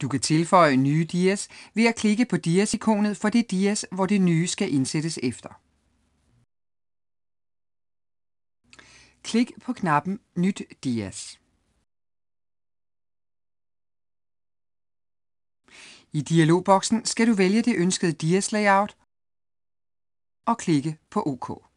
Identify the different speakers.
Speaker 1: Du kan tilføje nye dias ved at klikke på diasikonet for det dias, hvor det nye skal indsættes efter. Klik på knappen Nyt dias. I dialogboksen skal du vælge det ønskede dias layout og klikke på OK.